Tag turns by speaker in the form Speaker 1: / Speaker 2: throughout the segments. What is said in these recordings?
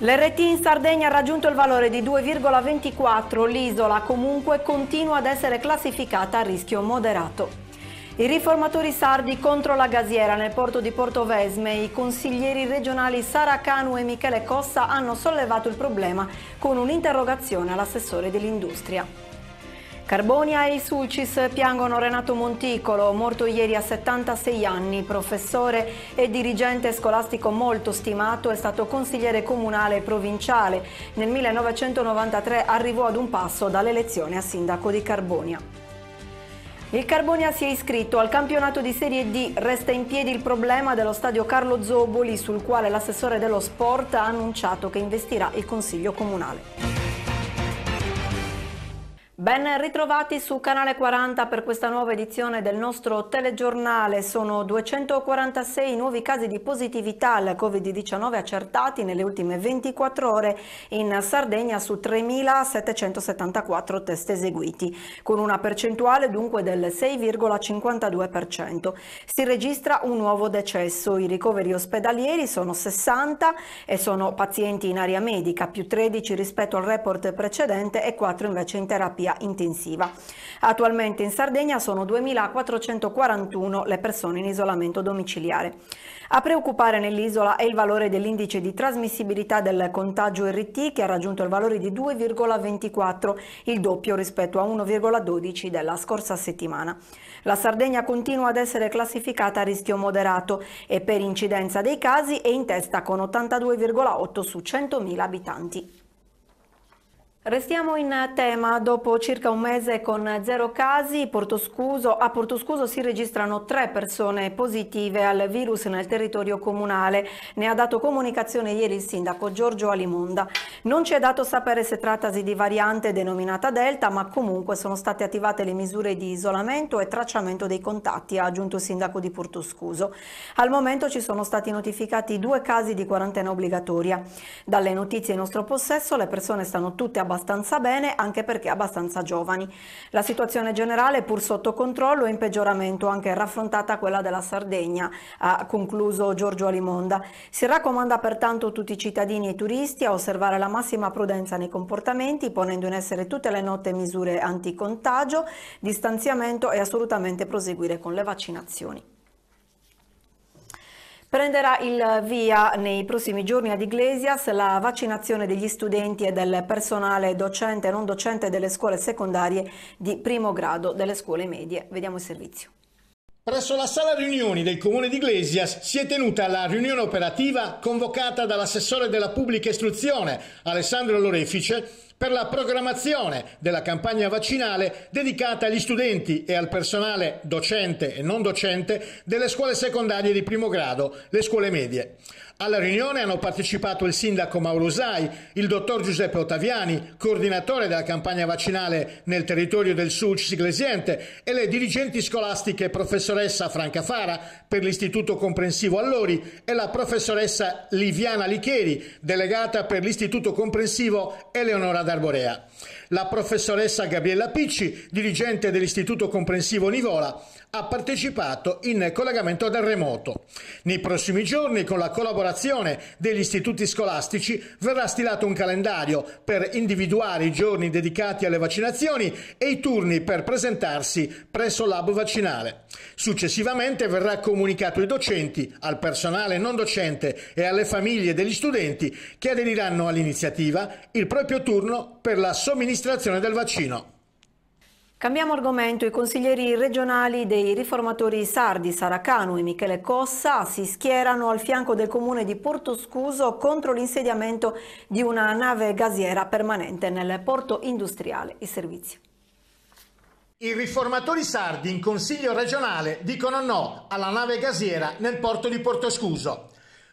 Speaker 1: L'RT in Sardegna ha raggiunto il valore di 2,24, l'isola comunque continua ad essere classificata a rischio moderato. I riformatori sardi contro la gasiera nel porto di Porto Vesme, i consiglieri regionali Sara Canu e Michele Cossa hanno sollevato il problema con un'interrogazione all'assessore dell'industria. Carbonia e i Sulcis piangono Renato Monticolo, morto ieri a 76 anni, professore e dirigente scolastico molto stimato, è stato consigliere comunale e provinciale. Nel 1993 arrivò ad un passo dall'elezione a sindaco di Carbonia. Il Carbonia si è iscritto al campionato di Serie D, resta in piedi il problema dello stadio Carlo Zoboli sul quale l'assessore dello sport ha annunciato che investirà il Consiglio Comunale. Ben ritrovati su Canale 40 per questa nuova edizione del nostro telegiornale. Sono 246 nuovi casi di positività al Covid-19 accertati nelle ultime 24 ore in Sardegna su 3.774 test eseguiti, con una percentuale dunque del 6,52%. Si registra un nuovo decesso. I ricoveri ospedalieri sono 60 e sono pazienti in area medica, più 13 rispetto al report precedente e 4 invece in terapia intensiva. Attualmente in Sardegna sono 2.441 le persone in isolamento domiciliare. A preoccupare nell'isola è il valore dell'indice di trasmissibilità del contagio RT che ha raggiunto il valore di 2,24, il doppio rispetto a 1,12 della scorsa settimana. La Sardegna continua ad essere classificata a rischio moderato e per incidenza dei casi è in testa con 82,8 su 100.000 abitanti. Restiamo in tema, dopo circa un mese con zero casi, Portoscuso, a Portoscuso si registrano tre persone positive al virus nel territorio comunale. Ne ha dato comunicazione ieri il sindaco Giorgio Alimonda. Non ci è dato sapere se trattasi di variante denominata Delta, ma comunque sono state attivate le misure di isolamento e tracciamento dei contatti, ha aggiunto il sindaco di Portoscuso. Al momento ci sono stati notificati due casi di quarantena obbligatoria. Dalle notizie in nostro possesso le persone stanno tutte abbastanza abbastanza bene anche perché abbastanza giovani. La situazione generale pur sotto controllo e in peggioramento anche raffrontata quella della Sardegna, ha concluso Giorgio Alimonda. Si raccomanda pertanto a tutti i cittadini e i turisti a osservare la massima prudenza nei comportamenti ponendo in essere tutte le note misure anticontagio, distanziamento e assolutamente proseguire con le vaccinazioni. Prenderà il via nei prossimi giorni ad Iglesias la vaccinazione degli studenti e del personale docente e non docente delle scuole secondarie di primo grado delle scuole medie. Vediamo il servizio.
Speaker 2: Presso la sala riunioni del comune di Iglesias si è tenuta la riunione operativa convocata dall'assessore della pubblica istruzione Alessandro Lorefice per la programmazione della campagna vaccinale dedicata agli studenti e al personale docente e non docente delle scuole secondarie di primo grado, le scuole medie. Alla riunione hanno partecipato il sindaco Maulusai, il dottor Giuseppe Ottaviani, coordinatore della campagna vaccinale nel territorio del Sulcis Siglesiente, e le dirigenti scolastiche professoressa Franca Fara per l'Istituto Comprensivo Allori e la professoressa Liviana Licheri, delegata per l'Istituto Comprensivo Eleonora d'Arborea. La professoressa Gabriella Picci, dirigente dell'Istituto Comprensivo Nivola, ha partecipato in collegamento dal remoto. Nei prossimi giorni, con la collaborazione degli istituti scolastici, verrà stilato un calendario per individuare i giorni dedicati alle vaccinazioni e i turni per presentarsi presso il lab vaccinale. Successivamente verrà comunicato ai docenti, al personale non docente e alle famiglie degli studenti che aderiranno all'iniziativa il proprio turno per la somministrazione somministrazione del vaccino.
Speaker 1: Cambiamo argomento, i consiglieri regionali dei riformatori sardi Saracanu e Michele Cossa si schierano al fianco del comune di Porto Scuso contro l'insediamento di una nave gasiera permanente nel porto industriale. e servizi.
Speaker 2: I riformatori sardi in consiglio regionale dicono no alla nave gasiera nel porto di Porto Scuso.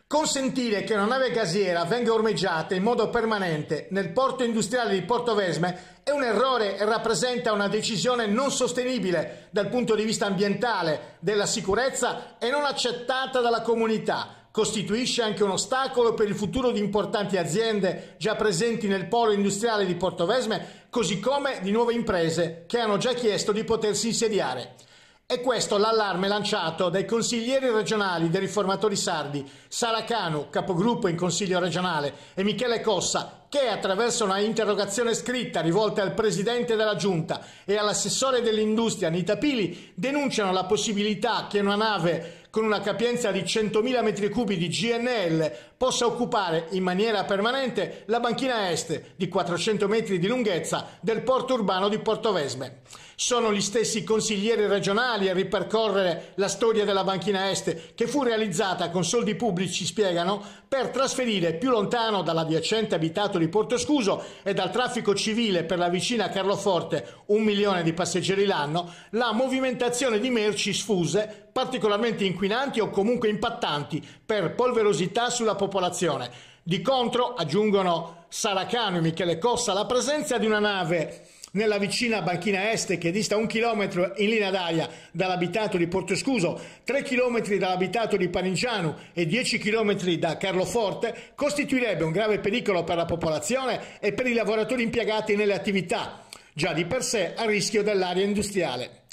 Speaker 2: Consentire che una nave gasiera venga ormeggiata in modo permanente nel porto industriale di Porto Vesme è un errore e rappresenta una decisione non sostenibile dal punto di vista ambientale, della sicurezza e non accettata dalla comunità. Costituisce anche un ostacolo per il futuro di importanti aziende già presenti nel polo industriale di Porto Vesme, così come di nuove imprese che hanno già chiesto di potersi insediare. È questo l'allarme lanciato dai consiglieri regionali dei riformatori sardi, Sara Canu, capogruppo in consiglio regionale, e Michele Cossa, che attraverso una interrogazione scritta rivolta al presidente della giunta e all'assessore dell'industria Anita Pili denunciano la possibilità che una nave con una capienza di 100.000 m3 di GNL possa occupare in maniera permanente la banchina est di 400 metri di lunghezza del porto urbano di Portovesme. Sono gli stessi consiglieri regionali a ripercorrere la storia della banchina est che fu realizzata con soldi pubblici, spiegano, per trasferire più lontano dall'adiacente abitato di Porto Scuso e dal traffico civile per la vicina Carloforte, un milione di passeggeri l'anno, la movimentazione di merci sfuse particolarmente inquinanti o comunque impattanti per polverosità sulla popolazione. Di contro, aggiungono Saracano e Michele Cossa, la presenza di una nave nella vicina banchina est che dista un chilometro in linea d'aria dall'abitato di Portoscuso, tre chilometri dall'abitato di Parigiano e dieci chilometri da Carloforte, costituirebbe un grave pericolo per la popolazione e per i lavoratori impiegati nelle attività, già di per sé a rischio dell'area industriale.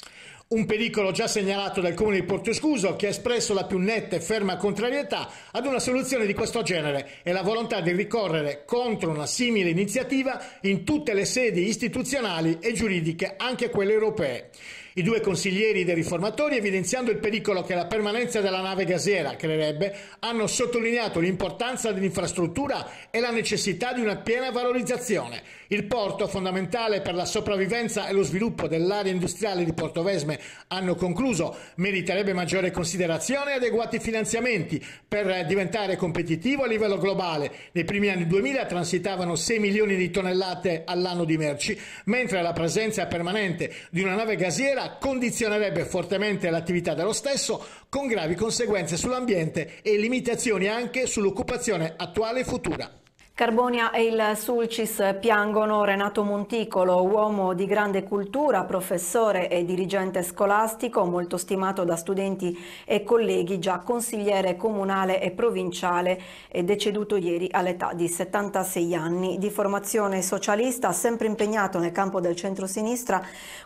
Speaker 2: Un pericolo già segnalato dal comune di Porto Scuso che ha espresso la più netta e ferma contrarietà ad una soluzione di questo genere e la volontà di ricorrere contro una simile iniziativa in tutte le sedi istituzionali e giuridiche, anche quelle europee i due consiglieri dei riformatori, evidenziando il pericolo che la permanenza della nave gasiera creerebbe, hanno sottolineato l'importanza dell'infrastruttura e la necessità di una piena valorizzazione. Il porto, fondamentale per la sopravvivenza e lo sviluppo dell'area industriale di Portovesme, hanno concluso, meriterebbe maggiore considerazione e adeguati finanziamenti per diventare competitivo a livello globale. Nei primi anni 2000 transitavano 6 milioni di tonnellate all'anno di merci, mentre la presenza permanente di una nave gasiera società condizionerebbe fortemente l'attività dello stesso con gravi conseguenze sull'ambiente e limitazioni anche sull'occupazione attuale e futura.
Speaker 1: Carbonia e il Sulcis piangono Renato Monticolo, uomo di grande cultura, professore e dirigente scolastico, molto stimato da studenti e colleghi, già consigliere comunale e provinciale, è deceduto ieri all'età di 76 anni. Di formazione socialista, sempre impegnato nel campo del centrosinistra,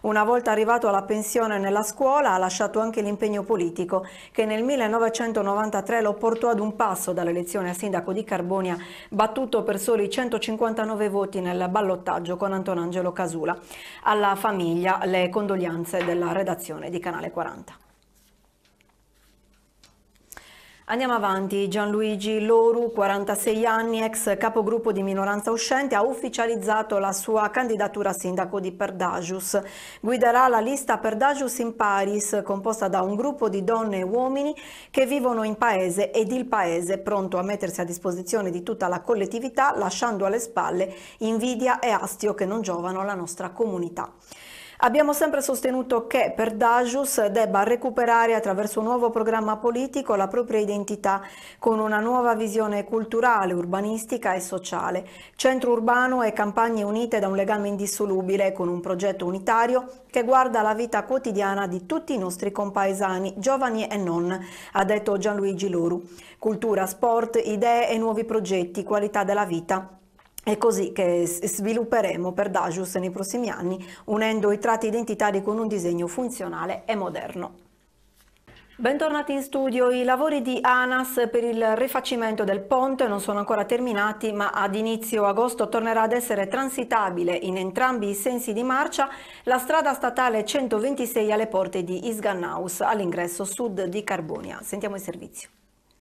Speaker 1: una volta arrivato alla pensione nella scuola ha lasciato anche l'impegno politico che nel 1993 lo portò ad un passo dall'elezione a sindaco di Carbonia, battuto battuto per soli 159 voti nel ballottaggio con Antonangelo Casula. Alla famiglia le condoglianze della redazione di Canale 40. Andiamo avanti, Gianluigi Loru, 46 anni, ex capogruppo di minoranza uscente, ha ufficializzato la sua candidatura a sindaco di Perdagius. Guiderà la lista Perdagius in Paris, composta da un gruppo di donne e uomini che vivono in paese ed il paese pronto a mettersi a disposizione di tutta la collettività, lasciando alle spalle invidia e astio che non giovano alla nostra comunità. Abbiamo sempre sostenuto che per Dagius debba recuperare attraverso un nuovo programma politico la propria identità con una nuova visione culturale, urbanistica e sociale. Centro urbano e campagne unite da un legame indissolubile con un progetto unitario che guarda la vita quotidiana di tutti i nostri compaesani, giovani e non, ha detto Gianluigi Loru. Cultura, sport, idee e nuovi progetti, qualità della vita. È così che svilupperemo per Dajus nei prossimi anni, unendo i tratti identitari con un disegno funzionale e moderno. Bentornati in studio. I lavori di ANAS per il rifacimento del ponte non sono ancora terminati, ma ad inizio agosto tornerà ad essere transitabile in entrambi i sensi di marcia la strada statale 126 alle porte di Isgannaus, all'ingresso sud di Carbonia. Sentiamo il servizio.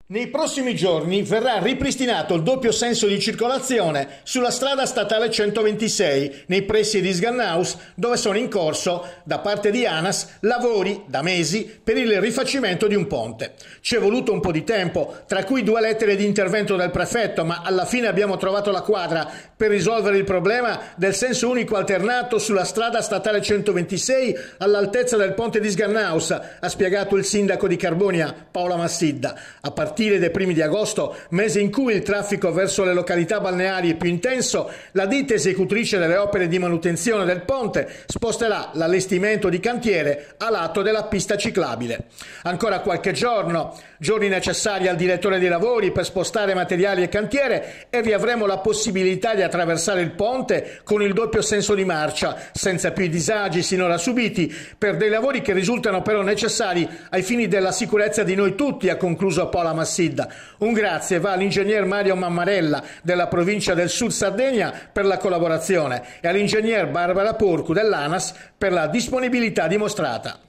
Speaker 2: Nei prossimi giorni verrà ripristinato il doppio senso di circolazione sulla strada statale 126 nei pressi di Sgannaus dove sono in corso da parte di ANAS lavori da mesi per il rifacimento di un ponte. Ci è voluto un po' di tempo, tra cui due lettere di intervento del prefetto, ma alla fine abbiamo trovato la quadra per risolvere il problema del senso unico alternato sulla strada statale 126 all'altezza del ponte di Sgannaus, ha spiegato il sindaco di Carbonia Paola Massidda. A partire dai primi di agosto, mese in cui il traffico verso le località balneari è più intenso, la ditta esecutrice delle opere di manutenzione del ponte sposterà l'allestimento di cantiere a lato della pista ciclabile. Ancora qualche giorno, giorni necessari al direttore dei lavori per spostare materiali e cantiere e vi avremo la possibilità di attraversare il ponte con il doppio senso di marcia, senza più i disagi sinora subiti, per dei lavori che risultano però necessari ai fini della sicurezza di noi tutti, ha concluso Paola Mazzini. Massidda. Un grazie va all'ingegner Mario Mammarella della provincia del Sud Sardegna per la collaborazione e all'ingegner Barbara Porcu dell'ANAS per la disponibilità dimostrata.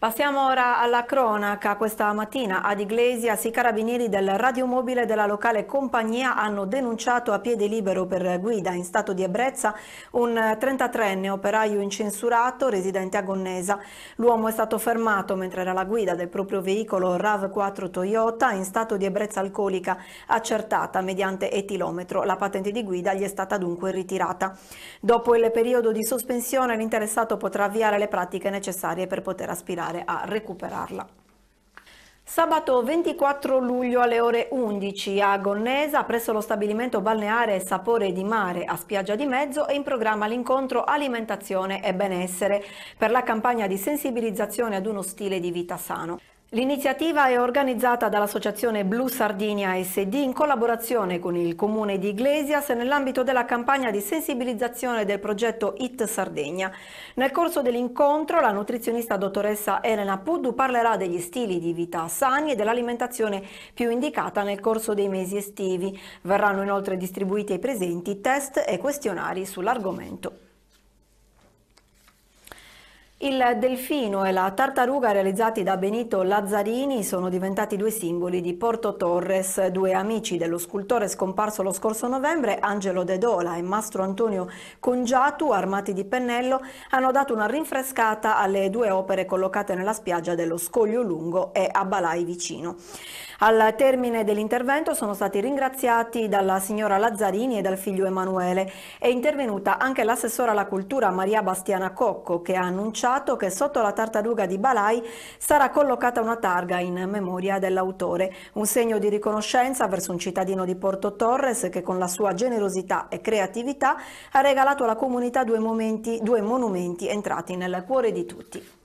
Speaker 1: Passiamo ora alla cronaca. Questa mattina ad Iglesias i carabinieri del radiomobile della locale compagnia hanno denunciato a piede libero per guida in stato di ebbrezza un 33enne operaio incensurato residente a Gonnesa. L'uomo è stato fermato mentre era alla guida del proprio veicolo RAV4 Toyota in stato di ebbrezza alcolica accertata mediante etilometro. La patente di guida gli è stata dunque ritirata. Dopo il periodo di sospensione l'interessato potrà avviare le pratiche necessarie per poter aspirare andare a recuperarla. Sabato 24 luglio alle ore 11 a Gonnesa, presso lo stabilimento balneare Sapore di Mare a Spiaggia di Mezzo, è in programma l'incontro Alimentazione e Benessere per la campagna di sensibilizzazione ad uno stile di vita sano. L'iniziativa è organizzata dall'Associazione Blu Sardinia SD in collaborazione con il Comune di Iglesias nell'ambito della campagna di sensibilizzazione del progetto IT Sardegna. Nel corso dell'incontro la nutrizionista dottoressa Elena Puddu parlerà degli stili di vita sani e dell'alimentazione più indicata nel corso dei mesi estivi. Verranno inoltre distribuiti ai presenti test e questionari sull'argomento. Il delfino e la tartaruga realizzati da Benito Lazzarini sono diventati due simboli di Porto Torres, due amici dello scultore scomparso lo scorso novembre, Angelo De Dola e Mastro Antonio Congiatu, armati di pennello, hanno dato una rinfrescata alle due opere collocate nella spiaggia dello Scoglio Lungo e a Balai vicino. Al termine dell'intervento sono stati ringraziati dalla signora Lazzarini e dal figlio Emanuele. È intervenuta anche l'assessora alla cultura Maria Bastiana Cocco che ha annunciato che sotto la tartaruga di Balai sarà collocata una targa in memoria dell'autore, un segno di riconoscenza verso un cittadino di Porto Torres che con la sua generosità e creatività ha regalato alla comunità due, momenti, due monumenti entrati nel cuore di tutti.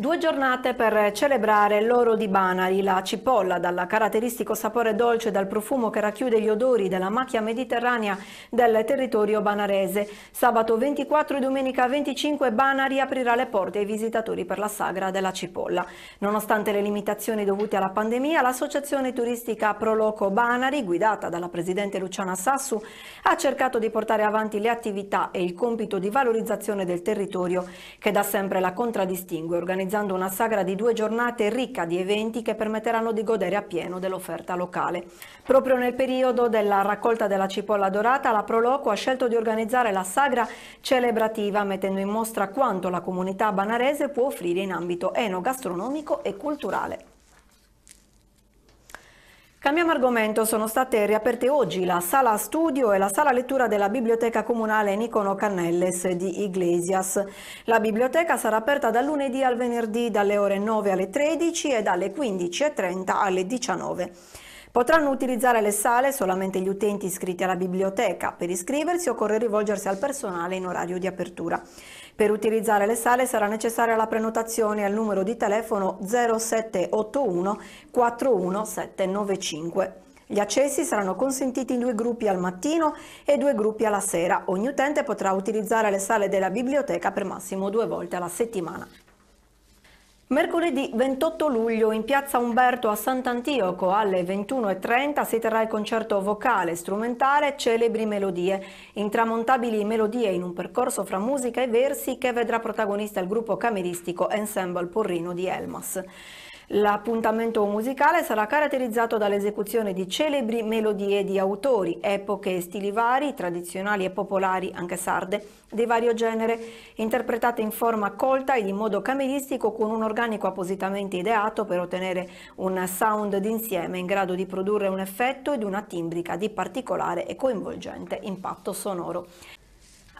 Speaker 1: Due giornate per celebrare l'oro di Banari, la cipolla dal caratteristico sapore dolce e dal profumo che racchiude gli odori della macchia mediterranea del territorio banarese. Sabato 24 e domenica 25 Banari aprirà le porte ai visitatori per la sagra della cipolla. Nonostante le limitazioni dovute alla pandemia, l'associazione turistica Proloco Banari, guidata dalla presidente Luciana Sassu, ha cercato di portare avanti le attività e il compito di valorizzazione del territorio che da sempre la contraddistingue, organizzando organizzando una sagra di due giornate ricca di eventi che permetteranno di godere appieno dell'offerta locale. Proprio nel periodo della raccolta della cipolla dorata, la Proloco ha scelto di organizzare la sagra celebrativa, mettendo in mostra quanto la comunità banarese può offrire in ambito enogastronomico e culturale. Cambiamo argomento, sono state riaperte oggi la sala studio e la sala lettura della biblioteca comunale Nicono Cannelles di Iglesias. La biblioteca sarà aperta dal lunedì al venerdì dalle ore 9 alle 13 e dalle 15.30 alle 19. Potranno utilizzare le sale solamente gli utenti iscritti alla biblioteca. Per iscriversi occorre rivolgersi al personale in orario di apertura. Per utilizzare le sale sarà necessaria la prenotazione al numero di telefono 0781 41795. Gli accessi saranno consentiti in due gruppi al mattino e due gruppi alla sera. Ogni utente potrà utilizzare le sale della biblioteca per massimo due volte alla settimana. Mercoledì 28 luglio in piazza Umberto a Sant'Antioco alle 21.30 si terrà il concerto vocale strumentale Celebri Melodie, intramontabili melodie in un percorso fra musica e versi che vedrà protagonista il gruppo cameristico Ensemble Porrino di Elmas. L'appuntamento musicale sarà caratterizzato dall'esecuzione di celebri melodie di autori, epoche e stili vari, tradizionali e popolari, anche sarde, di vario genere, interpretate in forma colta ed in modo cameristico con un organico appositamente ideato per ottenere un sound d'insieme in grado di produrre un effetto ed una timbrica di particolare e coinvolgente impatto sonoro.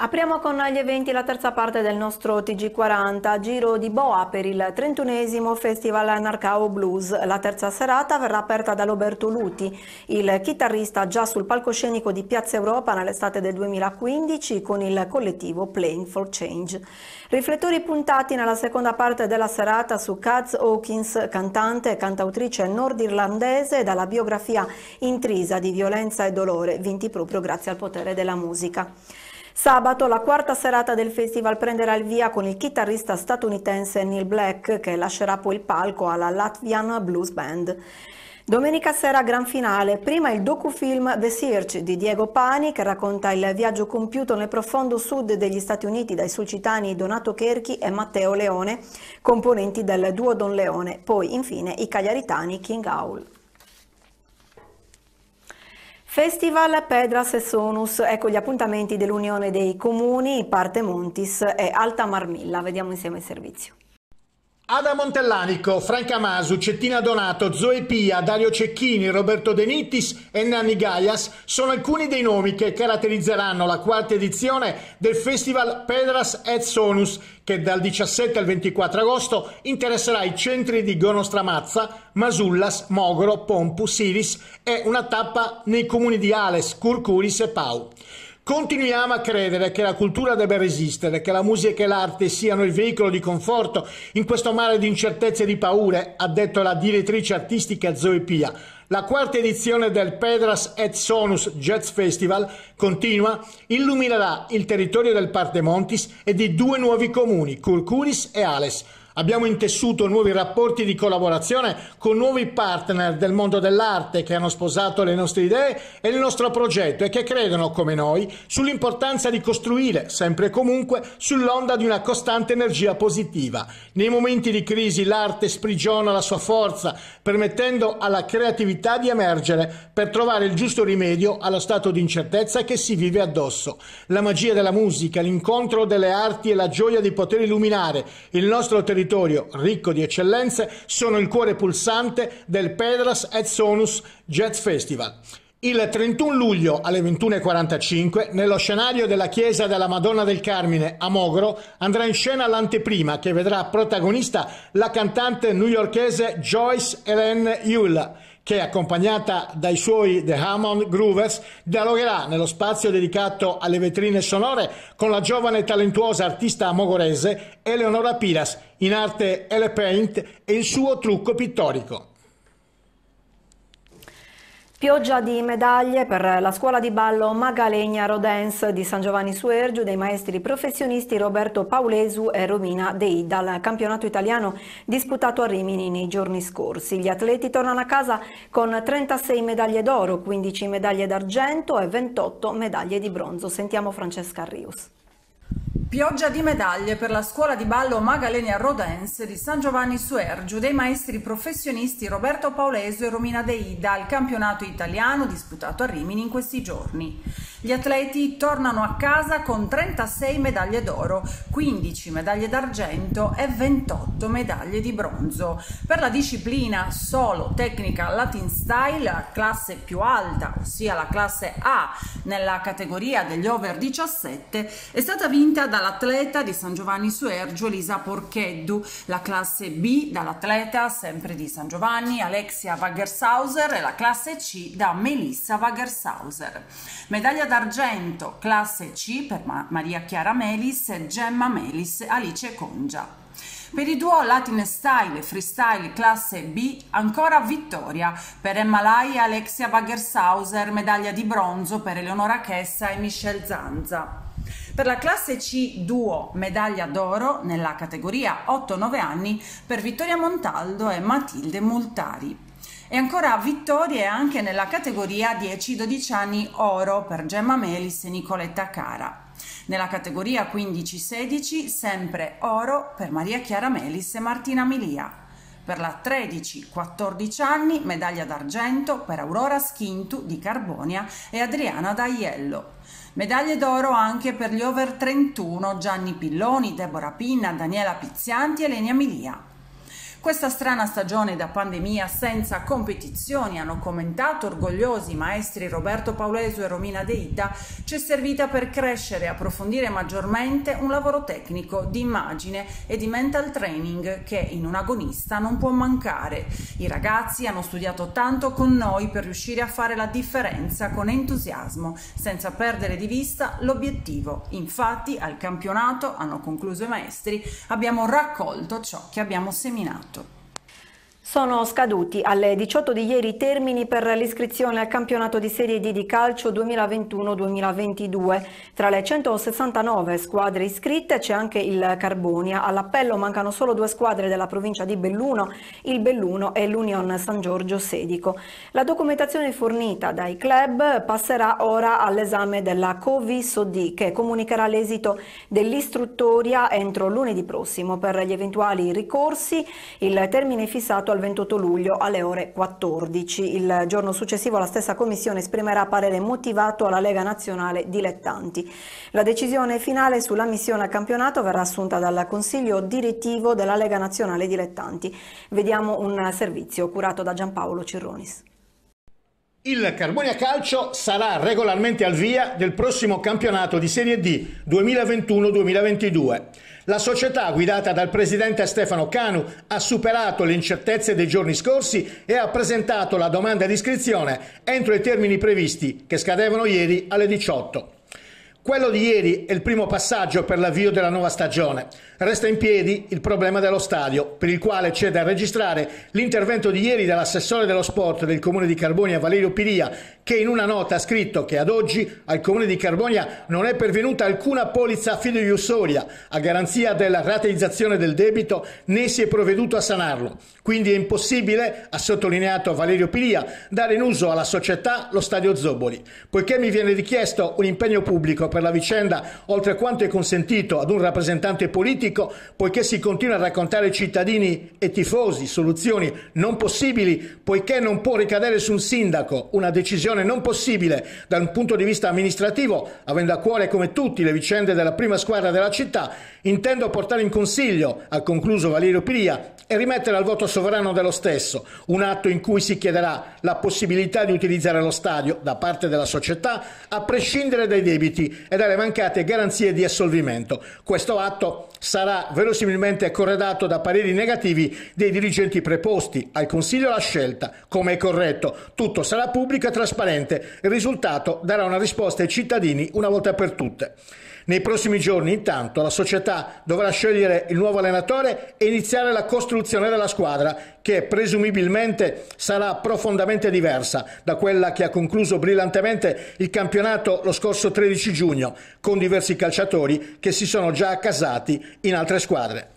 Speaker 1: Apriamo con gli eventi la terza parte del nostro TG40, giro di boa per il 31 Festival Anarcao Blues. La terza serata verrà aperta da Roberto Luti, il chitarrista già sul palcoscenico di Piazza Europa nell'estate del 2015 con il collettivo Playing for Change. Riflettori puntati nella seconda parte della serata su Katz Hawkins, cantante e cantautrice nordirlandese dalla biografia intrisa di violenza e dolore, vinti proprio grazie al potere della musica. Sabato la quarta serata del festival prenderà il via con il chitarrista statunitense Neil Black che lascerà poi il palco alla Latvian Blues Band. Domenica sera gran finale, prima il docufilm The Search di Diego Pani che racconta il viaggio compiuto nel profondo sud degli Stati Uniti dai sulcitani Donato Cherchi e Matteo Leone, componenti del duo Don Leone, poi infine i cagliaritani King Owl. Festival Pedras e Sonus, ecco gli appuntamenti dell'Unione dei Comuni, parte Montis e Alta Marmilla, vediamo insieme il servizio.
Speaker 2: Ada Montellanico, Franca Masu, Cettina Donato, Zoe Pia, Dario Cecchini, Roberto De Nittis e Nanni Gaias sono alcuni dei nomi che caratterizzeranno la quarta edizione del festival Pedras et Sonus che dal 17 al 24 agosto interesserà i centri di Gonostramazza, Masullas, Mogoro, Pompu, Siris e una tappa nei comuni di Ales, Curcuris e Pau. Continuiamo a credere che la cultura debba resistere, che la musica e l'arte siano il veicolo di conforto in questo mare di incertezze e di paure, ha detto la direttrice artistica Zoe Pia. La quarta edizione del Pedras et Sonus Jazz Festival continua, illuminerà il territorio del Partemontis e di due nuovi comuni, Curcuris e Ales. Abbiamo intessuto nuovi rapporti di collaborazione con nuovi partner del mondo dell'arte che hanno sposato le nostre idee e il nostro progetto e che credono, come noi, sull'importanza di costruire, sempre e comunque, sull'onda di una costante energia positiva. Nei momenti di crisi l'arte sprigiona la sua forza, permettendo alla creatività di emergere per trovare il giusto rimedio allo stato di incertezza che si vive addosso. La magia della musica, l'incontro delle arti e la gioia di poter illuminare il nostro territorio territorio ricco di eccellenze sono il cuore pulsante del Pedras et Sonus Jazz Festival. Il 31 luglio alle 21.45, nello scenario della chiesa della Madonna del Carmine a Mogro, andrà in scena l'anteprima che vedrà protagonista la cantante newyorkese Joyce Helen Hull, che accompagnata dai suoi The Hammond Groovers dialogherà nello spazio dedicato alle vetrine sonore con la giovane e talentuosa artista mogorese Eleonora Piras, in arte Ele Paint e il suo trucco pittorico.
Speaker 1: Pioggia di medaglie per la scuola di ballo Magalegna Rodens di San Giovanni Suergiu dei maestri professionisti Roberto Paulesu e Romina Dei dal campionato italiano disputato a Rimini nei giorni scorsi. Gli atleti tornano a casa con 36 medaglie d'oro, 15 medaglie d'argento e 28 medaglie di bronzo. Sentiamo Francesca
Speaker 3: Rius. Pioggia di medaglie per la scuola di ballo Magalenia Rodense di San Giovanni Suergiu dei maestri professionisti Roberto Paoleso e Romina Deida al campionato italiano disputato a Rimini in questi giorni. Gli atleti tornano a casa con 36 medaglie d'oro, 15 medaglie d'argento e 28 medaglie di bronzo. Per la disciplina solo tecnica Latin Style, classe più alta, ossia la classe A nella categoria degli over 17, è stata vinta dall'atleta di San Giovanni Suergio Elisa Porcheddu, la classe B dall'atleta sempre di San Giovanni Alexia Wagershauser e la classe C da Melissa Wagershauser. Medaglia d'argento classe C per Maria Chiara Melis, e Gemma Melis, Alice Congia. Per i duo Latin Style e Freestyle classe B ancora vittoria per Emma Lai e Alexia Wagershauser, medaglia di bronzo per Eleonora Chessa e Michelle Zanza. Per la classe C duo medaglia d'oro nella categoria 8-9 anni per Vittoria Montaldo e Matilde Multari. E ancora vittorie anche nella categoria 10-12 anni oro per Gemma Melis e Nicoletta Cara. Nella categoria 15-16 sempre oro per Maria Chiara Melis e Martina Milia. Per la 13-14 anni medaglia d'argento per Aurora Schintu di Carbonia e Adriana D'Aiello. Medaglie d'oro anche per gli over 31 Gianni Pilloni, Deborah Pinna, Daniela Pizzianti e Lenia Milia. Questa strana stagione da pandemia senza competizioni, hanno commentato orgogliosi i maestri Roberto Paulesu e Romina Deita, ci è servita per crescere e approfondire maggiormente un lavoro tecnico di immagine e di mental training che in un agonista non può mancare. I ragazzi hanno studiato tanto con noi per riuscire a fare la differenza con entusiasmo, senza perdere di vista l'obiettivo. Infatti al campionato, hanno concluso i maestri, abbiamo raccolto ciò che abbiamo seminato. Don't.
Speaker 1: Sono scaduti alle 18 di ieri i termini per l'iscrizione al campionato di Serie D di calcio 2021-2022. Tra le 169 squadre iscritte c'è anche il Carbonia. All'appello mancano solo due squadre della provincia di Belluno, il Belluno e l'Union San Giorgio Sedico. La documentazione fornita dai club passerà ora all'esame della Covisod che comunicherà l'esito dell'istruttoria entro lunedì prossimo. Per gli eventuali ricorsi il termine fissato al al 28 luglio alle ore 14. Il giorno successivo la stessa Commissione esprimerà parere motivato alla Lega Nazionale Dilettanti. La decisione finale sulla missione al campionato verrà assunta dal Consiglio Direttivo della Lega Nazionale Dilettanti. Vediamo un servizio curato da Giampaolo Cirronis.
Speaker 2: Il Carbonia Calcio sarà regolarmente al via del prossimo campionato di Serie D 2021-2022. La società guidata dal presidente Stefano Canu ha superato le incertezze dei giorni scorsi e ha presentato la domanda di iscrizione entro i termini previsti che scadevano ieri alle 18. Quello di ieri è il primo passaggio per l'avvio della nuova stagione. Resta in piedi il problema dello stadio, per il quale c'è da registrare l'intervento di ieri dell'assessore dello sport del comune di Carbonia Valerio Piria, che in una nota ha scritto che ad oggi al Comune di Carbonia non è pervenuta alcuna polizza fideiussoria a garanzia della rateizzazione del debito né si è provveduto a sanarlo. Quindi è impossibile, ha sottolineato Valerio Pilia, dare in uso alla società lo stadio Zoboli. Poiché mi viene richiesto un impegno pubblico per la vicenda oltre a quanto è consentito ad un rappresentante politico, poiché si continua a raccontare ai cittadini e tifosi soluzioni non possibili, poiché non può ricadere su un sindaco una decisione soluzione non possibile da un punto di vista amministrativo, avendo a cuore come tutti le vicende della prima squadra della città, intendo portare in consiglio, ha concluso Valerio Piria, e rimettere al voto sovrano dello stesso, un atto in cui si chiederà la possibilità di utilizzare lo stadio da parte della società a prescindere dai debiti e dalle mancate garanzie di assolvimento. Questo atto sarà verosimilmente corredato da pareri negativi dei dirigenti preposti. Al Consiglio la scelta, come è corretto. Tutto sarà pubblico e trasparente. Il risultato darà una risposta ai cittadini una volta per tutte. Nei prossimi giorni, intanto, la società dovrà scegliere il nuovo allenatore e iniziare la costruzione della squadra, che presumibilmente sarà profondamente diversa da quella che ha concluso brillantemente il campionato lo scorso 13 giugno, con diversi calciatori che si sono già accasati in altre squadre.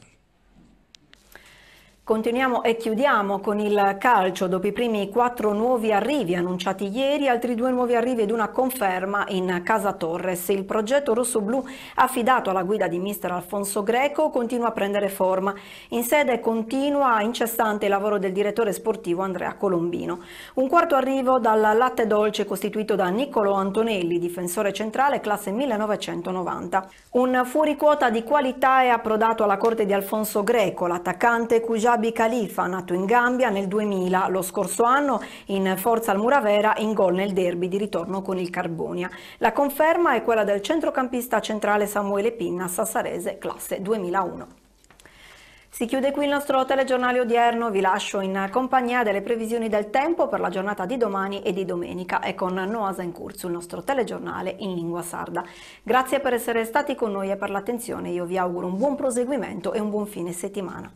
Speaker 1: Continuiamo e chiudiamo con il calcio dopo i primi quattro nuovi arrivi annunciati ieri, altri due nuovi arrivi ed una conferma in Casa Torres. Il progetto rossoblù affidato alla guida di mister Alfonso Greco continua a prendere forma. In sede continua incessante il lavoro del direttore sportivo Andrea Colombino. Un quarto arrivo dal latte dolce costituito da Niccolo Antonelli, difensore centrale classe 1990. Un fuori quota di qualità è approdato alla corte di Alfonso Greco, l'attaccante Cugiato Shabi Khalifa, nato in Gambia nel 2000, lo scorso anno in forza al Muravera in gol nel derby di ritorno con il Carbonia. La conferma è quella del centrocampista centrale Samuele Pinna, sassarese, classe 2001. Si chiude qui il nostro telegiornale odierno, vi lascio in compagnia delle previsioni del tempo per la giornata di domani e di domenica e con Noasa in Curso, il nostro telegiornale in lingua sarda. Grazie per essere stati con noi e per l'attenzione, io vi auguro un buon proseguimento e un buon fine settimana.